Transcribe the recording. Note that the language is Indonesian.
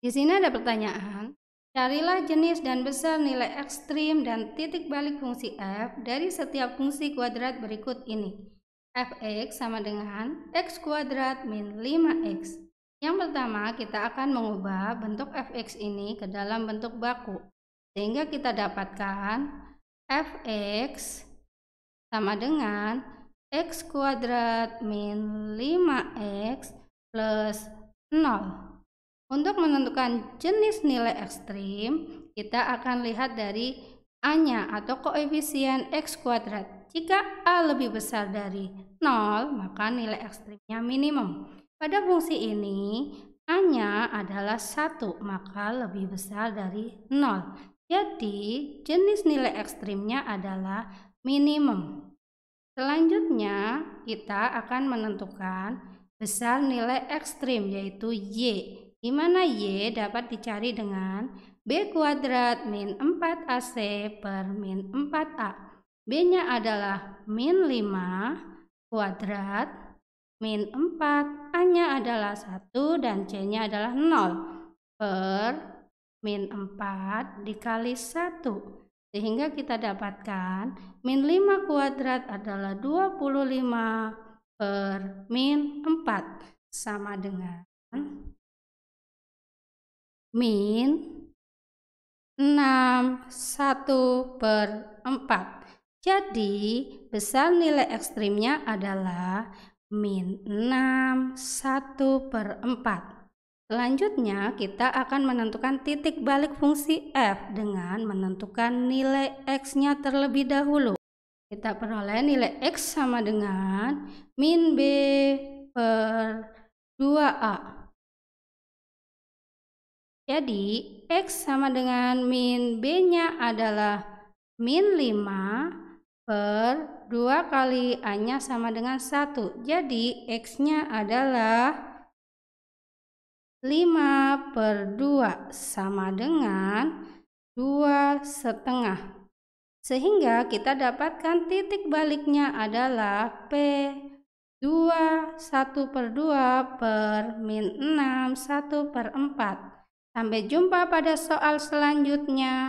Di sini ada pertanyaan, carilah jenis dan besar nilai ekstrim dan titik balik fungsi f dari setiap fungsi kuadrat berikut ini. fx sama dengan x kuadrat min 5x. Yang pertama, kita akan mengubah bentuk fx ini ke dalam bentuk baku. Sehingga kita dapatkan fx sama dengan x kuadrat min 5x plus 0. Untuk menentukan jenis nilai ekstrim, kita akan lihat dari A-nya atau koefisien X kuadrat. Jika A lebih besar dari 0, maka nilai ekstrimnya minimum. Pada fungsi ini, A-nya adalah 1, maka lebih besar dari 0. Jadi, jenis nilai ekstrimnya adalah minimum. Selanjutnya, kita akan menentukan besar nilai ekstrim, yaitu Y di mana Y dapat dicari dengan B kuadrat min 4AC per min 4A. B-nya adalah min 5 kuadrat min 4, A-nya adalah 1 dan C-nya adalah 0 per min 4 dikali 1 sehingga kita dapatkan min 5 kuadrat adalah 25 per min 4 sama dengan min 6 1 per 4 jadi besar nilai ekstrimnya adalah min 6 1 per 4 Selanjutnya, kita akan menentukan titik balik fungsi f dengan menentukan nilai x-nya terlebih dahulu. Kita peroleh nilai x sama dengan min b per 2a. Jadi, X sama dengan min B-nya adalah min 5 per 2 kali A-nya sama dengan 1. Jadi, X-nya adalah 5 per 2 sama dengan 2 setengah. Sehingga kita dapatkan titik baliknya adalah P 2, 1 per 2 per min 6, 1 per 4. Sampai jumpa pada soal selanjutnya.